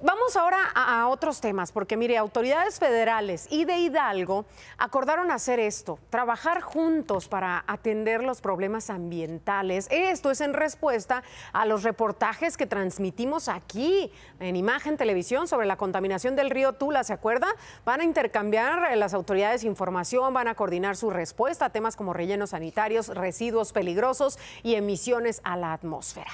Vamos ahora a, otros temas, porque mire, autoridades federales y de Hidalgo acordaron hacer esto, trabajar juntos para atender los problemas ambientales. Esto es en respuesta a los reportajes que transmitimos aquí en Imagen Televisión sobre la contaminación del río Tula, ¿se acuerda? Van a intercambiar eh, las autoridades información, van a coordinar su respuesta a temas como rellenos sanitarios, residuos peligrosos y emisiones a la atmósfera.